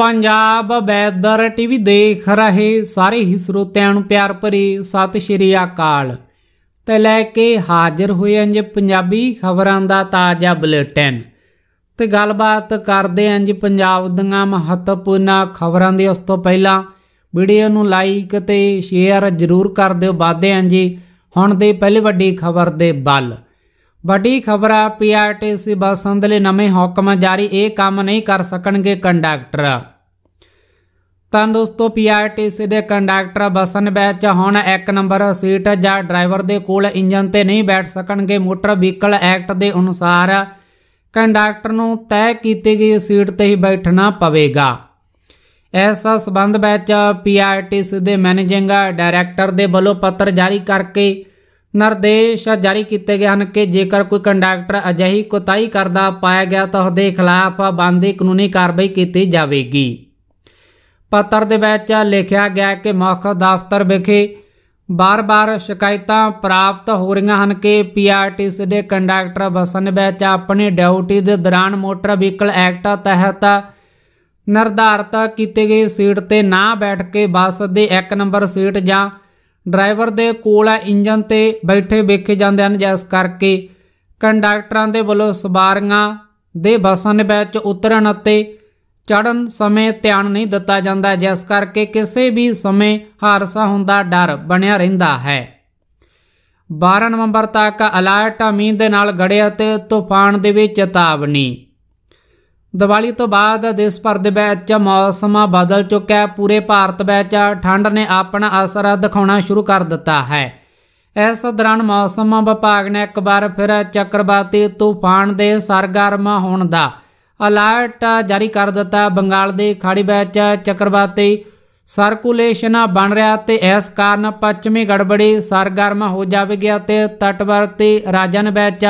Punjab weather TV ਦੇਖ ਰਹੇ ਸਾਰੇ ਹੀ ਸਰੋਤਿਆਂ ਨੂੰ ਪਿਆਰ ਭਰੀ ਸਤਿ ਸ਼੍ਰੀ ਅਕਾਲ ਤੇ ਲੈ ਕੇ ਹਾਜ਼ਰ ਹੋਏ ਅੰਜ ਪੰਜਾਬੀ ਖਬਰਾਂ ਦਾ ਤਾਜ਼ਾ ਬੁਲੇਟਿਨ ਤੇ ਗੱਲਬਾਤ ਕਰਦੇ ਅੰਜ ਪੰਜਾਬ ਦੀਆਂ ਮਹੱਤਵਪੂਰਨ ਖਬਰਾਂ ਦੇ ਉਸ ਤੋਂ ਪਹਿਲਾਂ ਵੀਡੀਓ ਨੂੰ ਲਾਈਕ ਤੇ ਸ਼ੇਅਰ ਜ਼ਰੂਰ ਕਰ ਦਿਓ ਵਾਦੇ ਆਂ ਜੀ ਹੁਣ ਦੇ ਪਹਿਲੇ ਵੱਡੀ ਖਬਰ ਦੇ ਬੱਲ ਵੱਡੀ ਖਬਰ ਆ ਪੀਆਰਟੀਸੀ ਬੱਸਾਂ ਦੇ ਲਈ ਨਵੇਂ ਹੁਕਮ ਜਾਰੀ ਇਹ ਕੰਮ ਨਹੀਂ ਕਰ ਸਕਣਗੇ ਕੰਡਕਟਰ ਤਾਂ ਦੋਸਤੋ ਪੀਆਰਟੀਸੀ ਦੇ ਕੰਡਕਟਰ ਬੱਸਾਂ ਵਿੱਚ ਹੁਣ ਇੱਕ ਨੰਬਰ ਸੀਟ ਜਾਂ ਡਰਾਈਵਰ ਦੇ ਕੋਲ ਇੰਜਨ ਤੇ ਨਹੀਂ ਬੈਠ ਸਕਣਗੇ ਮੋਟਰ ਵਹੀਕਲ ਐਕਟ ਦੇ ਅਨੁਸਾਰ ਕੰਡਕਟਰ ਨੂੰ ਤੈਅ ਕੀਤੀ ਗਈ ਸੀਟ ਤੇ ਹੀ ਬੈਠਣਾ ਪਵੇਗਾ ਇਸ ਸਬੰਧ ਵਿੱਚ ਪੀਆਰਟੀਸੀ ਦੇ ਮੈਨੇਜਿੰਗ ਡਾਇਰੈਕਟਰ ਦੇ ਵੱਲੋਂ ਪੱਤਰ ਜਾਰੀ ਕਰਕੇ ਨਿਰਦੇਸ਼ ਜਾਰੀ ਕੀਤੇ ਗਏ ਹਨ ਕਿ ਜੇਕਰ ਕੋਈ ਕੰਡਕਟਰ ਅਜਿਹੀ ਕੋਤਾਹੀ ਕਰਦਾ ਪਾਇਆ ਗਿਆ ਤਾਂ ਉਹਦੇ ਖਿਲਾਫ ਬੰਦੀ ਕਾਨੂੰਨੀ ਕਾਰਵਾਈ ਕੀਤੀ ਜਾਵੇਗੀ ਪੱਤਰ ਦੇ ਵਿੱਚ ਲਿਖਿਆ ਗਿਆ ਕਿ ਮੁੱਖ ਦਫ਼ਤਰ ਵਿਖੇ ਬਾਰ-ਬਾਰ ਸ਼ਿਕਾਇਤਾਂ ਪ੍ਰਾਪਤ ਹੋ ਰਹੀਆਂ ਹਨ ਕਿ ਪੀਆਰਟੀਸ ਦੇ ਕੰਡਕਟਰ ਬਸਨ ਵਿੱਚ ਆਪਣੀ ਡਿਊਟੀ ਦੇ ਦੌਰਾਨ ਮੋਟਰ ਵਹੀਕਲ ਐਕਟ ਤਹਿਤ ਨਿਰਧਾਰਤ ਕੀਤੇ ਗਏ ਸੀਟ ਤੇ ਨਾ ਬੈਠ ਕੇ ਬੱਸ ਦੀ 1 ਨੰਬਰ ਸੀਟ ਜਾਂ ਡਰਾਈਵਰ ਦੇ ਕੋਲ ਹੈ ਇੰਜਨ ਤੇ ਬੈਠੇ ਵੇਖੇ ਜਾਂਦੇ ਹਨ ਜਿਸ ਕਰਕੇ ਕੰਡਕਟਰਾਂ ਦੇ ਵੱਲੋਂ ਸਵਾਰੀਆਂ ਦੇ ਬੱਸਾਂ ਦੇ ਵਿੱਚ ਉਤਰਨ ਅਤੇ ਚੜਨ ਸਮੇਂ ਧਿਆਨ ਨਹੀਂ ਦਿੱਤਾ ਜਾਂਦਾ ਜਿਸ ਕਰਕੇ ਕਿਸੇ ਵੀ ਸਮੇਂ ਹਾਦਸਾ ਹੁੰਦਾ ਡਰ ਬਣਿਆ ਰਹਿੰਦਾ ਹੈ 12 ਨਵੰਬਰ ਤੱਕ ਅਲਰਟ ਮੀਂਹ ਦੇ ਨਾਲ ਗੜਿਆ ਤੇ ਤੂਫਾਨ ਦੇ ਵਿੱਚ ਚੇਤਾਵਨੀ ਦੀਵਾਲੀ ਤੋਂ ਬਾਅਦ ਦੇਸ਼ ਭਰ ਦੇ ਵਿੱਚ ਮੌਸਮ ਬਦਲ ਚੁੱਕਾ ਹੈ ਪੂਰੇ ਭਾਰਤ ਵਿੱਚ ਠੰਡ ਨੇ ਆਪਣਾ ਅਸਰ ਦਿਖਾਉਣਾ ਸ਼ੁਰੂ ਕਰ ਦਿੱਤਾ ਹੈ ਇਸ ਦੌਰਾਨ ਮੌਸਮ ਵਿਭਾਗ ਨੇ ਇੱਕ ਵਾਰ ਫਿਰ ਚੱਕਰਵਾਤੀ ਤੂਫਾਨ ਦੇ ਸਰਗਰਮ ਹੋਣ ਦਾ ਅਲਰਟ ਜਾਰੀ ਕਰ ਦਿੱਤਾ ਬੰਗਾਲ ਦੀ ਖਾੜੀ ਵਿੱਚ ਚੱਕਰਵਾਤੀ ਸਰਕੂਲੇਸ਼ਨ ਬਣ ਰਿਹਾ ਤੇ ਇਸ ਕਾਰਨ ਪੱਛਮੀ ਗੜਬੜੀ ਸਰਗਰਮ ਹੋ ਜਾਵੇਗੀ ਅਤੇ ਤਟਵਰਤੀ ਰਾਜਨ ਵਿੱਚ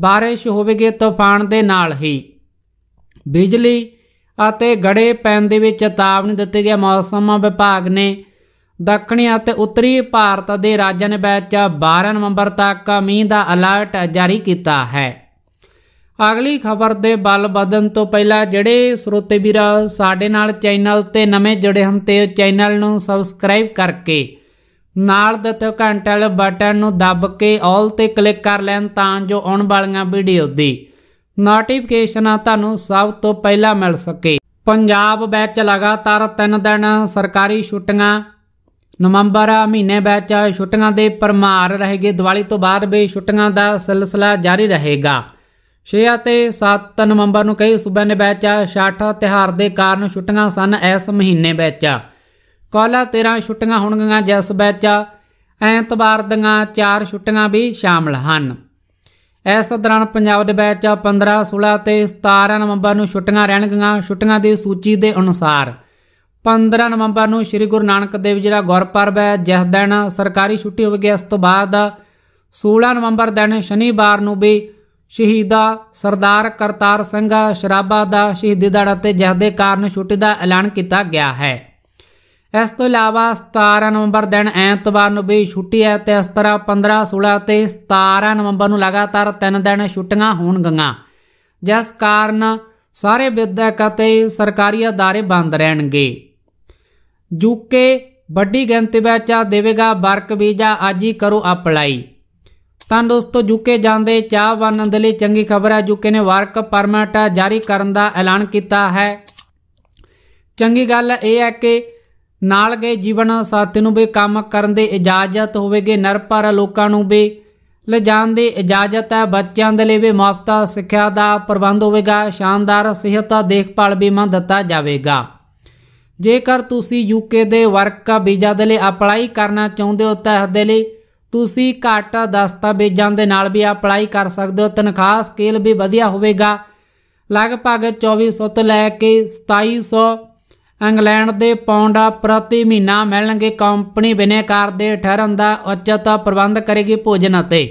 ਬਾਰਿਸ਼ ਹੋਵੇਗੀ ਤੂਫਾਨ ਦੇ ਨਾਲ ਹੀ ਬਿਜਲੀ ਅਤੇ ਗੜੇ ਪੈਣ ਦੇ ਵਿੱਚ ਚੇਤਾਵਨੀ ਦਿੱਤੀ ਗਿਆ ਮੌਸਮ ਵਿਭਾਗ ਨੇ ਦੱਖਣੀ ਅਤੇ ਉੱਤਰੀ ਭਾਰਤ ਦੇ ਰਾਜਾਂ ਵਿੱਚ 12 ਨਵੰਬਰ ਤੱਕ ਮੀਂਹ ਦਾ ਅਲਰਟ ਜਾਰੀ ਕੀਤਾ ਹੈ ਅਗਲੀ ਖਬਰ ਦੇ ਬਲ ਵਧਣ ਤੋਂ ਪਹਿਲਾਂ ਜਿਹੜੇ ਸਰੋਤੇ ਵੀਰ ਸਾਡੇ ਨਾਲ ਚੈਨਲ ਤੇ ਨਵੇਂ ਜੁੜੇ ਹਨ ਤੇ ਚੈਨਲ ਨੂੰ ਸਬਸਕ੍ਰਾਈਬ ਕਰਕੇ ਨਾਲ ਦਿੱਤੇ ਘੰਟੇ ਵਾਲੇ ਬਟਨ ਨੂੰ ਦੱਬ ਕੇ ਆਲ ਤੇ ਕਲਿੱਕ ਕਰ ਲੈਣ ਤਾਂ ਜੋ ਆਉਣ ਵਾਲੀਆਂ ਵੀਡੀਓ ਦੀ ਨੋਟੀਫਿਕੇਸ਼ਨ ਤੁਹਾਨੂੰ ਸਭ ਤੋਂ ਪਹਿਲਾਂ ਮਿਲ ਸਕੇ ਪੰਜਾਬ ਵਿੱਚ ਲਗਾਤਾਰ 3 ਦਿਨ ਸਰਕਾਰੀ ਛੁੱਟੀਆਂ ਨਵੰਬਰ ਮਹੀਨੇ ਵਿੱਚ ਛੁੱਟੀਆਂ ਦੇ ਪਰਮਾਰ ਰਹੇਗੇ ਦੀਵਾਲੀ ਤੋਂ ਬਾਅਦ ਵੀ ਛੁੱਟੀਆਂ ਦਾ ਸਿਲਸਿਲਾ ਜਾਰੀ ਰਹੇਗਾ 6 ਅਤੇ 7 ਨਵੰਬਰ ਨੂੰ ਕਈ ਸੂਬਿਆਂ ਦੇ ਵਿੱਚ ਛਾਠ ਤਿਹਾਰ ਦੇ ਕਾਰਨ ਛੁੱਟੀਆਂ ਸਨ ਇਸ ਮਹੀਨੇ ਵਿੱਚ ਕੁੱਲ 13 ਛੁੱਟੀਆਂ ਹੋਣਗੀਆਂ ਜਿਸ ਵਿੱਚ ਐਤਵਾਰ ਦੀਆਂ 4 ਛੁੱਟੀਆਂ ਵੀ ਸ਼ਾਮਲ ਹਨ ਇਸ ਦੌਰਾਨ ਪੰਜਾਬ ਦੇ ਵਿੱਚ 15 16 ਤੇ 17 ਨਵੰਬਰ ਨੂੰ ਛੁੱਟੀਆਂ ਰਹਿਣਗੀਆਂ ਛੁੱਟੀਆਂ ਦੀ ਸੂਚੀ ਦੇ ਅਨੁਸਾਰ 15 ਨਵੰਬਰ ਨੂੰ ਸ੍ਰੀ ਗੁਰੂ ਨਾਨਕ ਦੇਵ ਜੀ ਦਾ ਗੁਰਪੁਰਬ ਹੈ ਜਿਸ ਦਿਨ ਸਰਕਾਰੀ ਛੁੱਟੀ ਹੋਵੇਗੀ ਇਸ ਤੋਂ ਬਾਅਦ 16 ਨਵੰਬਰ ਦਿਨ ਸ਼ਨੀਵਾਰ ਨੂੰ ਵੀ ਸ਼ਹੀਦਾ ਸਰਦਾਰ ਕਰਤਾਰ ਸਿੰਘ ਸ਼ਰਾਬਾ ਦਾ ਸ਼ਹੀਦੀ ਦਿਹਾੜਾ ਤੇ ਜਿਸ ਦੇ ਕਾਰਨ ਛੁੱਟੀ ਦਾ ਐਲਾਨ ਕੀਤਾ ਗਿਆ ਹੈ ਇਸ ਤੋਂ ਇਲਾਵਾ 17 ਨਵੰਬਰ ਦਿਨ ਐਤਵਾਰ ਨੂੰ ਵੀ ਛੁੱਟੀ ਹੈ ਤੇ ਇਸ ਤਰ੍ਹਾਂ 15 16 ਤੇ 17 ਨਵੰਬਰ ਨੂੰ ਲਗਾਤਾਰ ਤਿੰਨ ਦਿਨ ਛੁੱਟੀਆਂ ਹੋਣਗੀਆਂ ਜਿਸ ਕਾਰਨ ਸਾਰੇ ਵਿਦਿਅਕ ਅਤੇ ਸਰਕਾਰੀ ਅਦਾਰੇ ਬੰਦ ਰਹਿਣਗੇ ਯੂਕੇ ਵੱਡੀ ਗਿਣਤੀ ਵਿੱਚ ਦੇਵੇਗਾ ਵਰਕ ਵੀਜ਼ਾ ਅੱਜ ਹੀ ਕਰੋ ਅਪਲਾਈ ਤਾਂ ਦੋਸਤੋ ਯੂਕੇ ਜਾਂਦੇ ਚਾਹਵਾਨਾਂ ਦੇ ਲਈ ਚੰਗੀ ਖਬਰ ਹੈ ਯੂਕੇ ਨੇ ਵਰਕ ਪਰਮਿਟ ਜਾਰੀ ਕਰਨ ਦਾ ਐਲਾਨ ਕੀਤਾ ਹੈ ਚੰਗੀ ਗੱਲ ਇਹ ਹੈ ਕਿ ਨਾਲ ਗਏ ਜੀਵਨ ਸਾਥੀ ਨੂੰ ਵੀ ਕੰਮ ਕਰਨ ਦੀ ਇਜਾਜ਼ਤ ਹੋਵੇਗੀ ਨਰਪਰ ਲੋਕਾਂ ਨੂੰ ਵੀ ਲਿਜਾਣ ਦੀ ਇਜਾਜ਼ਤ ਹੈ ਬੱਚਿਆਂ ਦੇ ਲਈ ਵੀ ਮਾਫਤਾ ਸਿੱਖਿਆ ਦਾ ਪ੍ਰਬੰਧ ਹੋਵੇਗਾ ਸ਼ਾਨਦਾਰ ਸਿਹਤ ਦੇਖਭਾਲ ਬੀਮਾ ਦਿੱਤਾ ਜਾਵੇਗਾ ਜੇਕਰ ਤੁਸੀਂ ਯੂਕੇ ਦੇ ਵਰਕ ਵੀਜ਼ਾ ਦੇ ਲਈ ਅਪਲਾਈ ਕਰਨਾ ਚਾਹੁੰਦੇ ਹੋ ਤਾਂ ਇਸ ਦੇ ਲਈ ਤੁਸੀਂ ਘੱਟ ਦਸਤਾਵੇਜ਼ਾਂ ਦੇ ਨਾਲ ਵੀ ਅਪਲਾਈ ਕਰ ਸਕਦੇ ਹੋ ਤਨਖਾਹ ਸਕੇਲ ਵੀ ਵਧੀਆ ਹੋਵੇਗਾ ਲਗਭਗ 2400 ਤੋਂ ਲੈ ਕੇ 2700 ਇੰਗਲੈਂਡ ਦੇ ਪੌਂਡਾ ਪ੍ਰਤੀ ਮਹੀਨਾ ਮਿਲਣਗੇ ਕੰਪਨੀ ਬਿਨੇਕਾਰ ਦੇ ਠਹਿਰਨ ਦਾ ਉਚਿਤ ਪ੍ਰਬੰਧ ਕਰੇਗੀ ਭੋਜਨ ਅਤੇ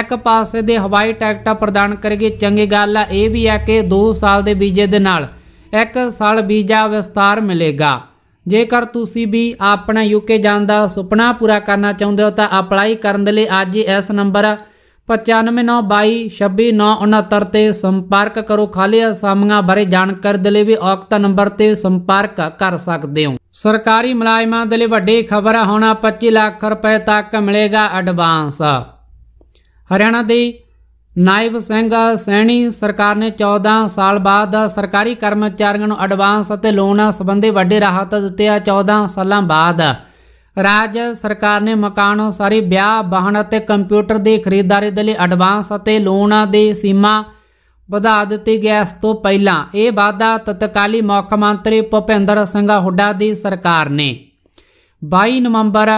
ਇੱਕ ਪਾਸੇ ਦੇ ਹਵਾਈ ਟਿਕਟਾਂ ਪ੍ਰਦਾਨ ਕਰੇਗੀ ਚੰਗੀ ਗੱਲ ਇਹ ਵੀ ਹੈ ਕਿ 2 ਸਾਲ ਦੇ ਵੀਜ਼ੇ ਦੇ ਨਾਲ 1 ਸਾਲ ਵੀਜ਼ਾ ਵਿਸਤਾਰ ਮਿਲੇਗਾ ਜੇਕਰ ਤੁਸੀਂ ਵੀ ਆਪਣਾ ਯੂਕੇ ਜਾਣ ਦਾ ਸੁਪਨਾ ਪੂਰਾ ਕਰਨਾ ਚਾਹੁੰਦੇ ਹੋ ਤਾਂ ਅਪਲਾਈ ਕਰਨ ਦੇ ਲਈ ਅੱਜ ਇਸ ਨੰਬਰ 9592266969 ਤੇ ਸੰਪਰਕ ਕਰੋ ਖਾਲੀ ਅਸਾਮੀਆਂ ਬਾਰੇ ਜਾਣਕਾਰੀ ਦੇ ਲਈ ਵੀ ਔਕਤਾ ਨੰਬਰ ਤੇ ਸੰਪਰਕ ਕਰ ਸਕਦੇ ਹੋ ਸਰਕਾਰੀ ਮੁਲਾਜ਼ਮਾਂ ਦੇ ਲਈ ਵੱਡੀ ਖਬਰ ਹੈ ਹੁਣ 25 ਲੱਖ ਰੁਪਏ ਤੱਕ ਮਿਲੇਗਾ ਐਡਵਾਂਸ ਹਰਿਆਣਾ ਦੇ ਨਾਇਬ ਸਿੰਘ ਸੈਣੀ ਸਰਕਾਰ ਨੇ 14 ਸਾਲ ਬਾਅਦ ਸਰਕਾਰੀ ਕਰਮਚਾਰੀਆਂ ਨੂੰ ਐਡਵਾਂਸ ਅਤੇ ਲੋਨ ਸੰਬੰਧੀ ਵੱਡੇ ਰਾਹਤ ਦਿੱਤੇ ਆ 14 ਸਾਲਾਂ ਬਾਅਦ ਰਾਜ ਸਰਕਾਰ ਨੇ ਮਕਾਨ ਸਾਰੇ ਵਿਆਹ ਵਾਹਨ ਅਤੇ ਕੰਪਿਊਟਰ ਦੀ ਖਰੀਦਦਾਰੀ ਦੇ ਲਈ ਐਡਵਾਂਸ ਅਤੇ ਲੋਨਾਂ ਦੀ ਸੀਮਾ ਵਧਾ ਦਿੱਤੀ ਗਿਆ ਇਸ ਤੋਂ ਪਹਿਲਾਂ ਇਹ ਵਾਅਦਾ ਤਤਕਾਲੀ ਮੁੱਖ ਮੰਤਰੀ ਭੁਪਿੰਦਰ ਸਿੰਘ ਹੁੱਡਾ ਦੀ ਸਰਕਾਰ ਨੇ 22 ਨਵੰਬਰ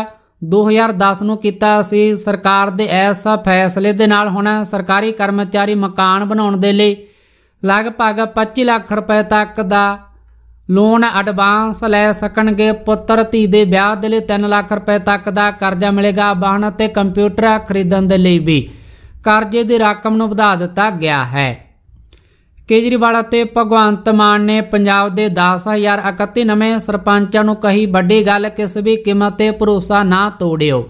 2010 ਨੂੰ ਕੀਤਾ ਸੀ ਸਰਕਾਰ ਦੇ ਇਸ ਫੈਸਲੇ ਦੇ ਨਾਲ ਹੁਣ ਸਰਕਾਰੀ ਕਰਮਚਾਰੀ ਮਕਾਨ ਬਣਾਉਣ ਦੇ ਲਈ ਲਗਭਗ 25 ਲੱਖ ਰੁਪਏ ਤੱਕ ਦਾ ਲੋਨ ਐਡਵਾਂਸ ਲੈ ਸਕਣਗੇ ਪੁੱਤਰ ਧੀ ਦੇ ਵਿਆਹ ਦੇ ਲਈ 3 ਲੱਖ ਰੁਪਏ ਤੱਕ ਦਾ ਕਰਜ਼ਾ ਮਿਲੇਗਾ ਵਾਹਨ ਅਤੇ ਕੰਪਿਊਟਰ ਖਰੀਦਣ ਦੇ ਲਈ ਵੀ ਕਰਜ਼ੇ ਦੀ ਰਕਮ ਨੂੰ ਵਧਾ ਦਿੱਤਾ ਗਿਆ ਹੈ ਕੇਜਰੀਵਾਲ ਅਤੇ ਭਗਵੰਤ ਮਾਨ ਨੇ ਪੰਜਾਬ ਦੇ 10031 ਨਵੇਂ ਸਰਪੰਚਾਂ ਨੂੰ ਕਹੀ ਵੱਡੀ ਗੱਲ ਕਿਸ ਵੀ ਕੀਮਤ ਤੇ ਭਰੋਸਾ ਨਾ ਤੋੜਿਓ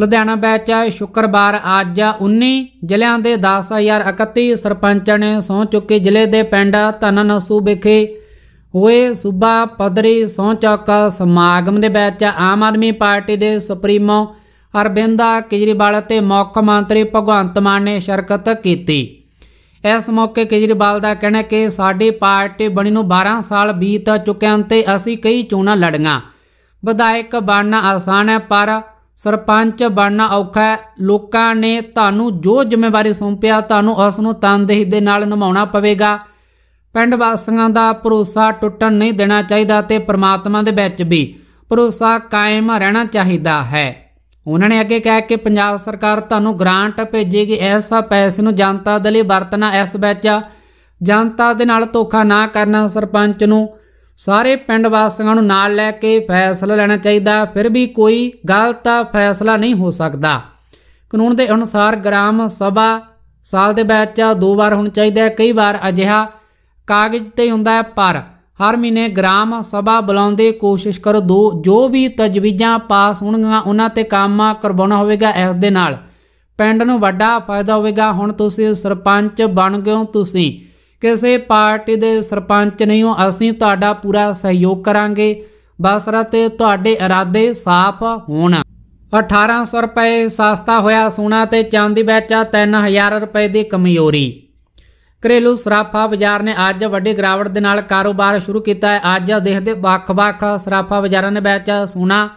ਲੁਧਿਆਣਾ ਵਿੱਚ ਸ਼ੁੱਕਰਵਾਰ ਅੱਜ 19 ਜ਼ਿਲ੍ਹਿਆਂ ਦੇ 10031 ਸਰਪੰਚਾਂ ਨੇ ਸਹੁੰ ਚੁੱਕੇ ਜ਼ਿਲ੍ਹੇ ਦੇ ਪਿੰਡ ਧਨਨਸੂ ਵਿਖੇ ਹੋਏ ਸੂਬਾ ਪਦਰੀ ਸੌਚਕ ਸਮਾਗਮ ਦੇ ਵਿੱਚ ਆਮ ਆਦਮੀ ਪਾਰਟੀ ਦੇ ਸੁਪਰੀਮੋ ਅਰਬਿੰਦਾ ਕੇਜਰੀਵਾਲ ਤੇ ਮੁੱਖ ਮੰਤਰੀ ਭਗਵੰਤ ਮਾਨ ਨੇ ਸ਼ਿਰਕਤ ਕੀਤੀ ਇਸ ਮੌਕੇ ਕੇਜਰੀਵਾਲ ਦਾ ਕਹਿਣਾ ਕਿ ਸਾਡੀ ਪਾਰਟੀ ਬਣੀ ਨੂੰ 12 ਸਾਲ ਬੀਤ ਚੁੱਕੇ ਹਨ ਤੇ ਅਸੀਂ ਕਈ ਚੋਣਾਂ ਲੜੀਆਂ ਵਿਧਾਇਕ ਬਣਨਾ ਆਸਾਨ ਹੈ ਪਰ ਸਰਪੰਚ ਬਣਨਾ ਔਖਾ ਹੈ ਲੋਕਾਂ ਨੇ ਤੁਹਾਨੂੰ ਜੋ ਜ਼ਿੰਮੇਵਾਰੀ ਸੌਂਪਿਆ ਤੁਹਾਨੂੰ ਉਸ ਨੂੰ ਤਨਦੇਹੀ ਦੇ ਨਾਲ ਨਿਭਾਉਣਾ ਪਵੇਗਾ ਪਿੰਡ ਵਾਸੀਆਂ ਦਾ ਭਰੋਸਾ ਟੁੱਟਣ ਨਹੀਂ ਦੇਣਾ ਚਾਹੀਦਾ ਤੇ ਪ੍ਰਮਾਤਮਾ ਦੇ ਵਿੱਚ ਵੀ ਭਰੋਸਾ ਕਾਇਮ ਰਹਿਣਾ ਚਾਹੀਦਾ ਹੈ ਉਹਨਾਂ ਨੇ ਅੱਗੇ ਕਿਹਾ ਕਿ ਪੰਜਾਬ ਸਰਕਾਰ ਤੁਹਾਨੂੰ ਗ੍ਰਾਂਟ ਭੇਜੇਗੀ ਐਸਾ ਪੈਸੇ ਨੂੰ ਜਨਤਾ ਦੇ ਲਈ ਵਰਤਣਾ ਇਸ ਵਿੱਚ ਜਨਤਾ ਦੇ ਨਾਲ ਧੋਖਾ ਨਾ ਕਰਨਾ ਸਰਪੰਚ ਨੂੰ ਸਾਰੇ ਪਿੰਡ ਵਾਸੀਆਂ ਨੂੰ ਨਾਲ ਲੈ ਕੇ ਫੈਸਲਾ ਲੈਣਾ ਚਾਹੀਦਾ ਫਿਰ ਵੀ ਕੋਈ ਗਲਤ ਫੈਸਲਾ ਨਹੀਂ ਹੋ ਸਕਦਾ ਕਾਨੂੰਨ ਦੇ ਅਨੁਸਾਰ ਗ੍ਰਾਮ ਸਭਾ ਸਾਲ ਦੇ ਵਿੱਚ ਦੋ ਵਾਰ ਹੋਣਾ ਚਾਹੀਦਾ ਹੈ ਕਈ ਵਾਰ ਅਜਿਹਾ ਕਾਗਜ਼ ਤੇ ਹੁੰਦਾ ਹੈ ਪਰ ਹਰ ਮਹੀਨੇ ਗ੍ਰਾਮ ਸਭਾ ਬੁਲਾਉਂਦੇ ਕੋਸ਼ਿਸ਼ ਕਰੋ ਦੋ ਜੋ ਵੀ ਤਜਵੀਜ਼ਾਂ ਪਾਸ ਹੋਣਗੀਆਂ ਉਹਨਾਂ ਤੇ ਕੰਮ ਕਰਵਾਉਣਾ ਹੋਵੇਗਾ ਇਸ ਦੇ ਨਾਲ ਪਿੰਡ ਨੂੰ ਵੱਡਾ ਫਾਇਦਾ ਹੋਵੇਗਾ ਹੁਣ ਤੁਸੀਂ ਸਰਪੰਚ ਬਣ ਗਏ ਹੋ ਤੁਸੀਂ ਕਿਸੇ ਪਾਰਟੀ ਦੇ ਸਰਪੰਚ ਨਹੀਂ ਹੋ ਅਸੀਂ ਤੁਹਾਡਾ ਪੂਰਾ ਸਹਿਯੋਗ ਕਰਾਂਗੇ ਬਸ ਤੇ ਤੁਹਾਡੇ ਇਰਾਦੇ ਸਾਫ਼ ਹੋਣ 1800 ਰੁਪਏ ਸਸਤਾ ਹੋਇਆ ਸੋਨਾ ਤੇ ਚਾਂਦੀ ਵਿੱਚ 3000 ਰੁਪਏ ਦੀ ਕਮਜ਼ੋਰੀ ਘਰੇਲੂ ਸਰਾਫਾ ਬਾਜ਼ਾਰ ਨੇ ਅੱਜ ਵੱਡੀ ਗਰਾਵਟ ਦੇ ਨਾਲ ਕਾਰੋਬਾਰ ਸ਼ੁਰੂ ਕੀਤਾ ਹੈ ਅੱਜ ਦੇਖਦੇ ਵੱਖ-ਵੱਖ ਸਰਾਫਾ ਬਾਜ਼ਾਰਾਂ ਦੇ ਵਿੱਚ ਸੋਨਾ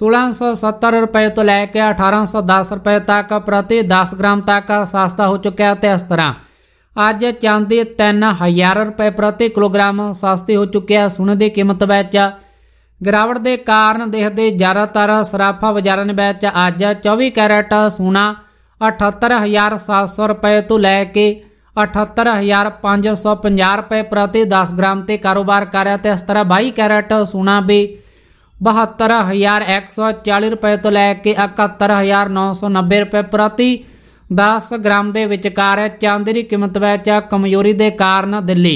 1670 ਰੁਪਏ ਤੋਂ ਲੈ ਕੇ 1810 ਰੁਪਏ ਤੱਕ ਪ੍ਰਤੀ 10 ਗ੍ਰਾਮ ਤੱਕ ਸਸਤਾ ਹੋ ਚੁੱਕਿਆ ਤੇ ਇਸ ਤਰ੍ਹਾਂ ਅੱਜ ਚਾਂਦੀ 3000 ਰੁਪਏ ਪ੍ਰਤੀ ਕਿਲੋਗ੍ਰਾਮ ਸਸਤੀ ਹੋ ਚੁੱਕਿਆ ਸੋਨੇ ਦੀ ਕੀਮਤ ਵਿੱਚ ਗਰਾਵਟ ਦੇ ਕਾਰਨ ਦੇਖਦੇ ਜ਼ਿਆਦਾਤਰ ਸਰਾਫਾ ਬਾਜ਼ਾਰਾਂ ਵਿੱਚ ਅੱਜ 24 ਕੈਰਟ ਸੋਨਾ 78700 ਰੁਪਏ ਤੋਂ ਲੈ ਕੇ 78550 ਰੁਪਏ ਪ੍ਰਤੀ 10 ਗ੍ਰਾਮ ਤੇ ਕਾਰੋਬਾਰ ਕਰ ਰਿਹਾ ਤੇ ਇਸ ਤਰ੍ਹਾਂ 22 ਕੈਰਟ ਸੋਨਾ ਵੀ 72140 ਰੁਪਏ ਤੋਂ ਲੈ ਕੇ 71990 ਰੁਪਏ ਪ੍ਰਤੀ 10 ਗ੍ਰਾਮ ਦੇ ਵਿਚਕਾਰ ਹੈ ਚਾਂਦੀ ਦੀ ਕੀਮਤ ਵਿੱਚ ਕਮਜ਼ੋਰੀ ਦੇ ਕਾਰਨ ਦਿੱਲੀ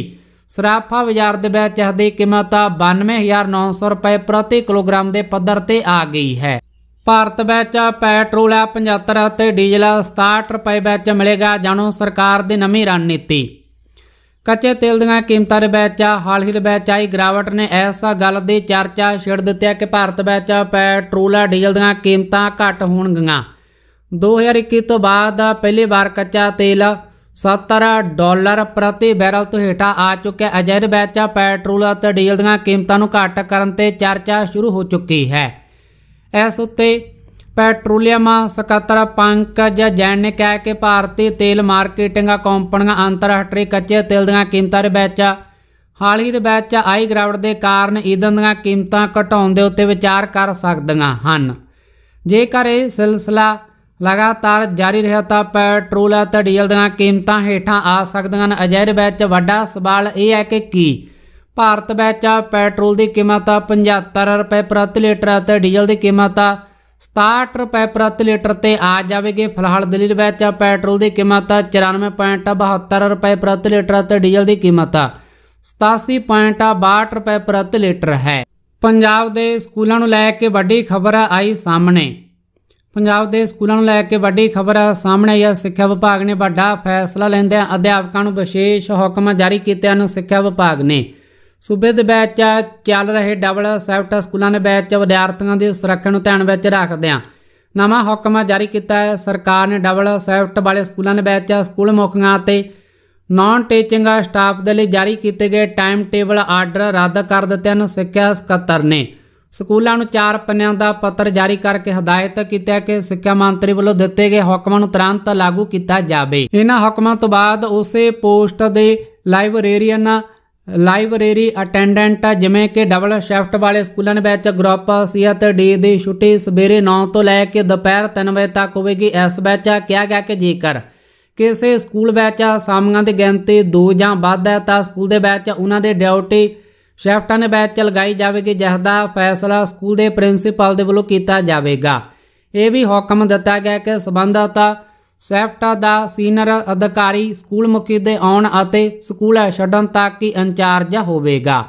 ਸਰਾਫਾ ਬਾਜ਼ਾਰ ਦੇ ਵਿੱਚ ਇਸ ਦੀ ਕੀਮਤ 92900 ਰੁਪਏ ਪ੍ਰਤੀ ਕਿਲੋਗ੍ਰਾਮ ਦੇ ਪੱਧਰ ਤੇ ਆ ਗਈ ਹੈ ਭਾਰਤ ਵਿੱਚ ਪੈਟਰੋਲ 75 ਅਤੇ ਡੀਜ਼ਲ 67 ਰੁਪਏ ਵਿੱਚ ਮਿਲੇਗਾ ਜਾਣੋ ਸਰਕਾਰ ਦੀ ਨਵੀਂ ਰਣਨੀਤੀ ਕੱਚੇ ਤੇਲ ਦੀਆਂ ਕੀਮਤਾਂ ਦੇ ਵਿੱਚ ਹਾਲ ਹੀ ਵਿੱਚ ਆਈ ਗਰਾਵਟ ਨੇ ਐਸਾ ਗੱਲ ਦੀ ਚਰਚਾ ਛੇੜ ਦਿੱਤੀ ਹੈ ਕਿ ਭਾਰਤ ਵਿੱਚ ਪੈਟਰੋਲ ਡੀਜ਼ਲ ਦੀਆਂ ਕੀਮਤਾਂ ਘਟ ਗਈਆਂ 2021 ਤੋਂ ਬਾਅਦ ਪਹਿਲੀ ਵਾਰ ਕੱਚਾ ਤੇਲ 70 ਡਾਲਰ ਪ੍ਰਤੀ ਬੈਰਲ ਤੋਂ ਹੇਠਾਂ ਆ ਚੁੱਕਿਆ ਅਜੇ ਵਿੱਚ ਪੈਟਰੋਲ ਅਤੇ ਡੀਜ਼ਲ ਦੀਆਂ ਕੀਮਤਾਂ ਨੂੰ ਘਟ ਕਰਨ ਤੇ ਚਰਚਾ ਸ਼ੁਰੂ ਹੋ ਚੁੱਕੀ ਹੈ ਇਸ ਉੱਤੇ ਪੈਟਰੋਲੀਅਮ ਸਕੱਤਰ ਪੰਕਜ ਜੈਨ ਨੇ ਕਿਹਾ ਕਿ ਭਾਰਤੀ ਤੇਲ ਮਾਰਕੀਟਿੰਗ ਕੰਪਨੀਆਂ ਅੰਤਰਰਾਸ਼ਟਰੀ ਕੱਚੇ ਤੇਲ ਦੀਆਂ ਕੀਮਤਾਂ ਦੇ ਵਿੱਚ ਹਾਲ ਹੀ ਦੇ ਵਿੱਚ ਆਈ ਗਰਾਵਟ ਦੇ ਕਾਰਨ ਇਦਾਂ ਦੀਆਂ ਕੀਮਤਾਂ ਘਟਾਉਣ ਦੇ ਉੱਤੇ ਵਿਚਾਰ ਕਰ ਸਕਦੀਆਂ ਹਨ ਜੇਕਰ ਇਹ ਸਿਲਸਿਲਾ ਲਗਾਤਾਰ ਜਾਰੀ ਰਿਹਾ ਤਾਂ ਪੈਟਰੋਲ ਅਤੇ ਡੀਜ਼ਲ ਦੀਆਂ ਕੀਮਤਾਂ ਹੇਠਾਂ ਆ ਸਕਦੀਆਂ ਹਨ ਅਜਿਹੇ ਵਿੱਚ ਵੱਡਾ ਸਵਾਲ ਇਹ ਹੈ ਕਿ ਕੀ ਭਾਰਤ ਵਿੱਚ ਪੈਟਰੋਲ ਦੀ ਕੀਮਤ 75 ਰੁਪਏ ਪ੍ਰਤੀ ਲੀਟਰ ਅਤੇ ਡੀਜ਼ਲ ਦੀ ਕੀਮਤ 67 ਰੁਪਏ ਪ੍ਰਤੀ ਲੀਟਰ ਤੇ ਆ ਜਾਵੇਗੀ ਫਿਲਹਾਲ ਦਿੱਲੀ ਵਿੱਚ ਪੈਟਰੋਲ ਦੀ ਕੀਮਤ 94.72 ਰੁਪਏ ਪ੍ਰਤੀ ਲੀਟਰ ਅਤੇ ਡੀਜ਼ਲ ਦੀ ਕੀਮਤ 87.62 ਰੁਪਏ ਪ੍ਰਤੀ ਲੀਟਰ ਹੈ ਪੰਜਾਬ ਦੇ ਸਕੂਲਾਂ ਨੂੰ ਲੈ ਕੇ ਵੱਡੀ ਖਬਰ ਆਈ ਸਾਹਮਣੇ ਪੰਜਾਬ ਦੇ ਸਕੂਲਾਂ ਨੂੰ ਲੈ ਕੇ ਵੱਡੀ ਖਬਰ ਸਾਹਮਣੇ ਆਈ ਹੈ ਸਿੱਖਿਆ ਵਿਭਾਗ ਨੇ ਵੱਡਾ ਫੈਸਲਾ ਲੈਂਦਿਆਂ ਅਧਿਆਪਕਾਂ ਨੂੰ ਵਿਸ਼ੇਸ਼ ਹੁਕਮ ਜਾਰੀ ਕੀਤੇ ਹਨ ਸਿੱਖਿਆ ਵਿਭਾਗ ਨੇ ਸੂਬੇ ਦੇ ਵਿੱਚ ਚੱਲ ਰਹੇ ਡਬਲ ਸੈਫਟ ਸਕੂਲਾਂ ਦੇ ਵਿੱਚ ਵਿਦਿਆਰਥੀਆਂ ਦੀ ਸੁਰੱਖਿਆ ਨੂੰ ਧਿਆਨ ਵਿੱਚ ਰੱਖਦੇ ਆ ਨਵਾਂ ਹੁਕਮ ਜਾਰੀ ਕੀਤਾ ਹੈ ਸਰਕਾਰ ਨੇ ਡਬਲ ਸੈਫਟ ਵਾਲੇ ਸਕੂਲਾਂ ਦੇ ਵਿੱਚ ਸਕੂਲ ਮੁਖੀਆਂ ਅਤੇ ਨਾਨ ਟੀਚਿੰਗ ਸਟਾਫ ਦੇ ਲਈ ਜਾਰੀ ਕੀਤੇ ਗਏ ਟਾਈਮ ਟੇਬਲ ਆਰਡਰ ਰੱਦ ਕਰ ਦਿੱਤੇ ਹਨ ਸਿੱਖਿਆ ਸਕੱਤਰ ਨੇ ਸਕੂਲਾਂ ਨੂੰ ਚਾਰ ਪੰਨਿਆਂ ਦਾ ਪੱਤਰ ਜਾਰੀ ਕਰਕੇ ਹਦਾਇਤ ਕੀਤੀ ਹੈ ਕਿ ਸਿੱਖਿਆ ਮੰਤਰੀ ਵੱਲੋਂ ਦਿੱਤੇ ਗਏ ਹੁਕਮਾਂ ਨੂੰ ਤੁਰੰਤ ਲਾਗੂ ਕੀਤਾ ਜਾਵੇ ਇਹਨਾਂ ਹੁਕਮਾਂ ਤੋਂ ਬਾਅਦ ਉਸੇ ਪੋਸਟ ਦੇ ਲਾਇਬ੍ਰੇਰੀਅਨ ਲਾਇਬ੍ਰੇਰੀ ਅਟੈਂਡੈਂਟ ਜਿਵੇਂ ਕਿ ਡਬਲ ਸ਼ਿਫਟ ਵਾਲੇ ਸਕੂਲਾਂ ਵਿੱਚ ਗਰੁੱਪ ਸੀ ਅਤੇ ਡੀ ਦੀ ਛੁੱਟੀ ਸਵੇਰੇ 9 ਤੋਂ ਲੈ ਕੇ ਦੁਪਹਿਰ 3 ਵਜੇ ਤੱਕ ਹੋਵੇਗੀ ਇਸ ਵਿੱਚ ਕਿਹਾ ਗਿਆ ਕਿ ਜੇਕਰ ਕਿਸੇ ਸਕੂਲ ਵਿੱਚ ਸਾਮੀਆਂ ਦੀ ਗਿਣਤੀ 2 ਜਾਂ ਵੱਧ ਹੈ ਤਾਂ ਸਕੂਲ ਦੇ ਵਿੱਚ ਉਹਨਾਂ ਦੇ ਡਿਊਟੀ ਸ਼ਿਫਟਾਂ ਦੇ ਵਿੱਚ ਲਗਾਈ ਜਾਵੇਗੀ ਜਿਸ ਦਾ ਫੈਸਲਾ ਸਕੂਲ ਦੇ ਪ੍ਰਿੰਸੀਪਲ ਦੇ ਵੱਲੋਂ ਕੀਤਾ ਜਾਵੇਗਾ ਇਹ ਵੀ ਹੁਕਮ ਦਿੱਤਾ ਗਿਆ ਕਿ ਸਬੰਧਤ ਸੈਫਟਾ ਦਾ ਸੀਨੀਅਰ ਅਧਿਕਾਰੀ ਸਕੂਲ ਮੁਖੀ ਦੇ ਆਉਣ ਅਤੇ ਸਕੂਲ ਛੱਡਣ ਤੱਕ ਹੀ ਇੰਚਾਰਜ ਹੋਵੇਗਾ